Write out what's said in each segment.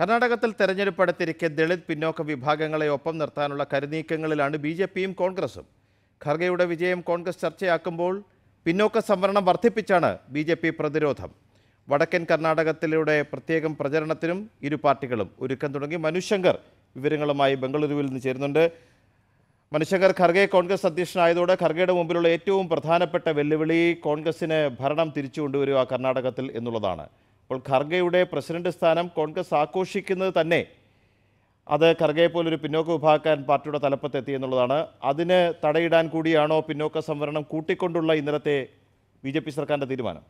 കർണാടകത്തിൽ തെരഞ്ഞെടുപ്പടുത്തിരിക്കെ ദളിത് പിന്നോക്ക വിഭാഗങ്ങളെ ഒപ്പം നിർത്താനുള്ള കരുനീക്കങ്ങളിലാണ് ബി ജെ പിയും കോൺഗ്രസും ഖർഗെയുടെ വിജയം കോൺഗ്രസ് ചർച്ചയാക്കുമ്പോൾ പിന്നോക്ക സംവരണം വർദ്ധിപ്പിച്ചാണ് ബി ജെ പി പ്രതിരോധം വടക്കൻ കർണാടകത്തിലൂടെ പ്രത്യേകം പ്രചരണത്തിനും ഇരു പാർട്ടികളും ഒരുക്കം തുടങ്ങി മനുശങ്കർ വിവരങ്ങളുമായി ബംഗളൂരുവിൽ നിന്ന് ചേരുന്നുണ്ട് മനുശങ്കർ ഖർഗെ കോൺഗ്രസ് അധ്യക്ഷനായതോടെ ഖർഗയുടെ മുമ്പിലുള്ള ഏറ്റവും പ്രധാനപ്പെട്ട വെല്ലുവിളി കോൺഗ്രസിന് ഭരണം തിരിച്ചു കൊണ്ടുവരിക കർണാടകത്തിൽ എന്നുള്ളതാണ് അപ്പോൾ ഖർഗയുടെ പ്രസിഡന്റ് സ്ഥാനം കോൺഗ്രസ് ആഘോഷിക്കുന്നത് തന്നെ അത് ഖർഗയെ പോലൊരു പിന്നോക്ക വിഭാഗക്കാരൻ പാർട്ടിയുടെ തലപ്പത്തെത്തി എന്നുള്ളതാണ് അതിന് തടയിടാൻ കൂടിയാണോ പിന്നോക്ക സംവരണം കൂട്ടിക്കൊണ്ടുള്ള ഇന്നലത്തെ ബി സർക്കാരിൻ്റെ തീരുമാനം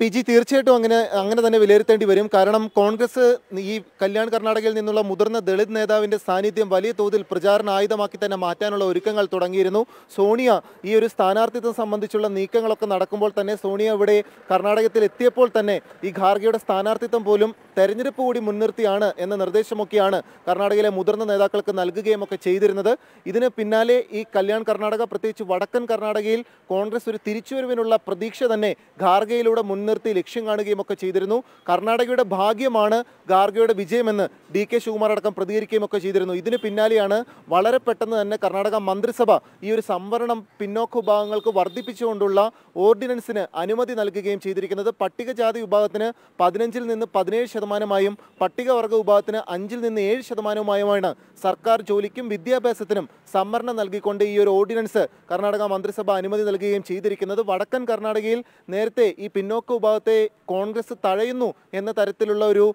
പി ജി തീർച്ചയായിട്ടും അങ്ങനെ അങ്ങനെ തന്നെ വിലയിരുത്തേണ്ടി വരും കാരണം കോൺഗ്രസ് ഈ കല്യാൺ കർണാടകയിൽ നിന്നുള്ള മുതിർന്ന ദളിത് നേതാവിൻ്റെ സാന്നിധ്യം വലിയ തോതിൽ പ്രചാരണ ആയുധമാക്കി തന്നെ മാറ്റാനുള്ള ഒരുക്കങ്ങൾ തുടങ്ങിയിരുന്നു സോണിയ ഈ ഒരു സ്ഥാനാർത്ഥിത്വം സംബന്ധിച്ചുള്ള നീക്കങ്ങളൊക്കെ നടക്കുമ്പോൾ തന്നെ സോണിയ ഇവിടെ കർണാടകത്തിൽ എത്തിയപ്പോൾ തന്നെ ഈ ഖാർഗയുടെ സ്ഥാനാർത്ഥിത്വം പോലും തെരഞ്ഞെടുപ്പ് കൂടി മുൻനിർത്തിയാണ് എന്ന നിർദ്ദേശമൊക്കെയാണ് കർണാടകയിലെ മുതിർന്ന നേതാക്കൾക്ക് നൽകുകയും ഒക്കെ ചെയ്തിരുന്നത് ഇതിന് പിന്നാലെ ഈ കല്യാൺ കർണാടക പ്രത്യേകിച്ച് വടക്കൻ കർണാടകയിൽ കോൺഗ്രസ് ഒരു തിരിച്ചുവരവിനുള്ള പ്രതീക്ഷ തന്നെ ഖാർഗയിലൂടെ മുൻനിർത്തി ലക്ഷ്യം കാണുകയും ഒക്കെ ചെയ്തിരുന്നു കർണാടകയുടെ ഭാഗ്യമാണ് ഖാർഗയുടെ വിജയമെന്ന് ഡി കെ ശിവകുമാർ അടക്കം പ്രതികരിക്കുകയും ഒക്കെ ചെയ്തിരുന്നു ഇതിന് പിന്നാലെയാണ് വളരെ പെട്ടെന്ന് തന്നെ കർണാടക മന്ത്രിസഭ ഈ ഒരു സംവരണം പിന്നോക്ക വിഭാഗങ്ങൾക്ക് വർദ്ധിപ്പിച്ചുകൊണ്ടുള്ള ഓർഡിനൻസിന് അനുമതി നൽകുകയും ചെയ്തിരിക്കുന്നത് പട്ടികജാതി വിഭാഗത്തിന് പതിനഞ്ചിൽ നിന്ന് പതിനേഴ് ശതമാനമായും പട്ടികവർഗ വിഭാഗത്തിന് അഞ്ചിൽ നിന്ന് ഏഴ് ശതമാനവുമായുമാണ് സർക്കാർ ജോലിക്കും വിദ്യാഭ്യാസത്തിനും സംവരണം നൽകിക്കൊണ്ട് ഈ ഒരു ഓർഡിനൻസ് കർണാടക മന്ത്രിസഭ അനുമതി നൽകുകയും ചെയ്തിരിക്കുന്നത് വടക്കൻ കർണാടകയിൽ നേരത്തെ ഈ പിന്നോക്ക വിഭാഗത്തെ കോൺഗ്രസ് തഴയുന്നു എന്ന തരത്തിലുള്ള ഒരു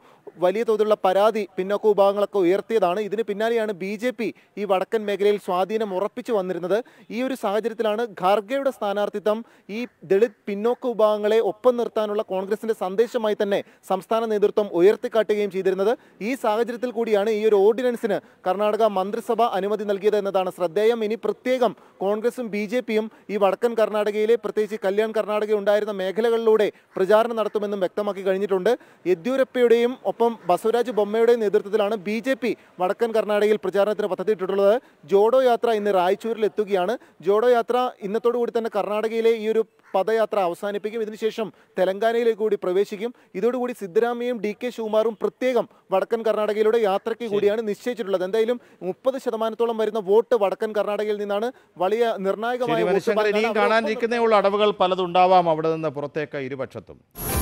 വലിയ തോതിലുള്ള പരാതി പിന്നോക്ക വിഭാഗങ്ങളൊക്കെ ഉയർത്തിയതാണ് ഇതിന് പിന്നാലെയാണ് ബി ജെ പി ഈ വടക്കൻ മേഖലയിൽ സ്വാധീനം ഉറപ്പിച്ചു വന്നിരുന്നത് ഈ ഒരു സാഹചര്യത്തിലാണ് ഖാർഗെയുടെ സ്ഥാനാർത്ഥിത്വം ഈ ദളിത് പിന്നോക്ക വിഭാഗങ്ങളെ ഒപ്പം നിർത്താനുള്ള കോൺഗ്രസിന്റെ സന്ദേശമായി തന്നെ സംസ്ഥാന നേതൃത്വം ഉയർത്തിക്കാട്ടുകയും ചെയ്തിരുന്നത് ഈ സാഹചര്യത്തിൽ കൂടിയാണ് ഈ ഒരു ഓർഡിനൻസിന് കർണാടക മന്ത്രിസഭ അനുമതി നൽകിയത് എന്നതാണ് ശ്രദ്ധേയം ഇനി പ്രത്യേകം കോൺഗ്രസും ബി ഈ വടക്കൻ കർണാടകയിലെ പ്രത്യേകിച്ച് കല്യാൺ കർണാടക ഉണ്ടായിരുന്ന മേഖലകളിലൂടെ പ്രചാരണം നടത്തുമെന്നും വ്യക്തമാക്കി കഴിഞ്ഞിട്ടുണ്ട് യെദ്യൂരപ്പയുടെയും ഒപ്പം ബസവരാജ് ബൊമ്മയുടെയും നേതൃത്വത്തിലാണ് ബി ജെ പി വടക്കൻ കർണാടകയിൽ പ്രചാരണത്തിന് പദ്ധതിയിട്ടിട്ടുള്ളത് ജോഡോ യാത്ര ഇന്ന് റായ്ചൂരിൽ എത്തുകയാണ് ജോഡോ യാത്ര ഇന്നത്തോടുകൂടി തന്നെ കർണാടകയിലെ ഈ ഒരു പദയാത്ര അവസാനിപ്പിക്കും ഇതിനുശേഷം തെലങ്കാനയിലേക്ക് കൂടി പ്രവേശിക്കും ഇതോടുകൂടി സിദ്ധരാമയും ഡി കെ ശിവകുമാറും പ്രത്യേകം വടക്കൻ കർണാടകയിലൂടെ യാത്രയ്ക്ക് കൂടിയാണ് നിശ്ചയിച്ചിട്ടുള്ളത് എന്തായാലും മുപ്പത് ശതമാനത്തോളം വരുന്ന വോട്ട് വടക്കൻ കർണാടകയിൽ നിന്നാണ് വലിയ നിർണായകമായ ഇനിയും അടവുകൾ പലതുണ്ടാവാം അവിടെ നിന്ന് പുറത്തേക്ക് ഇരുപക്ഷത്തും